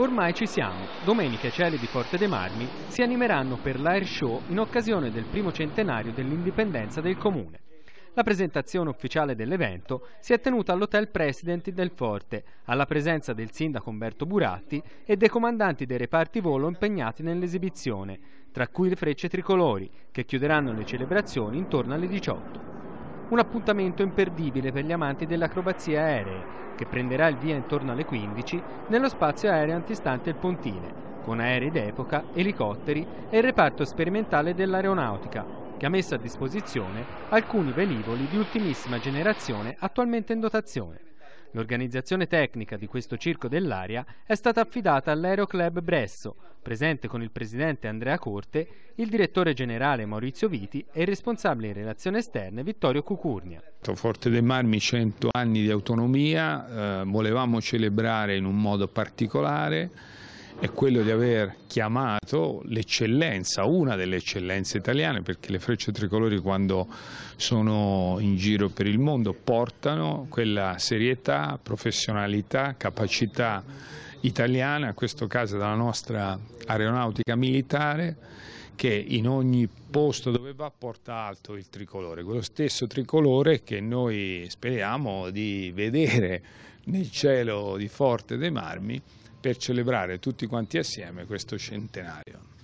Ormai ci siamo. Domenica i cieli di Forte dei Marmi si animeranno per l'Air Show in occasione del primo centenario dell'indipendenza del comune. La presentazione ufficiale dell'evento si è tenuta all'Hotel President del Forte, alla presenza del sindaco Umberto Buratti e dei comandanti dei reparti volo impegnati nell'esibizione, tra cui le frecce tricolori, che chiuderanno le celebrazioni intorno alle 18 un appuntamento imperdibile per gli amanti dell'acrobazia aerea, che prenderà il via intorno alle 15 nello spazio aereo antistante il Pontine, con aerei d'epoca, elicotteri e il reparto sperimentale dell'aeronautica, che ha messo a disposizione alcuni velivoli di ultimissima generazione attualmente in dotazione. L'organizzazione tecnica di questo circo dell'aria è stata affidata all'Aeroclub Bresso, presente con il presidente Andrea Corte, il direttore generale Maurizio Viti e il responsabile in relazioni esterne Vittorio Cucurnia. Forte dei Marmi 100 anni di autonomia, eh, volevamo celebrare in un modo particolare è quello di aver chiamato l'eccellenza, una delle eccellenze italiane, perché le frecce tricolori quando sono in giro per il mondo portano quella serietà, professionalità, capacità italiana, in questo caso dalla nostra aeronautica militare, che in ogni posto dove va porta alto il tricolore, quello stesso tricolore che noi speriamo di vedere nel cielo di Forte dei Marmi per celebrare tutti quanti assieme questo centenario.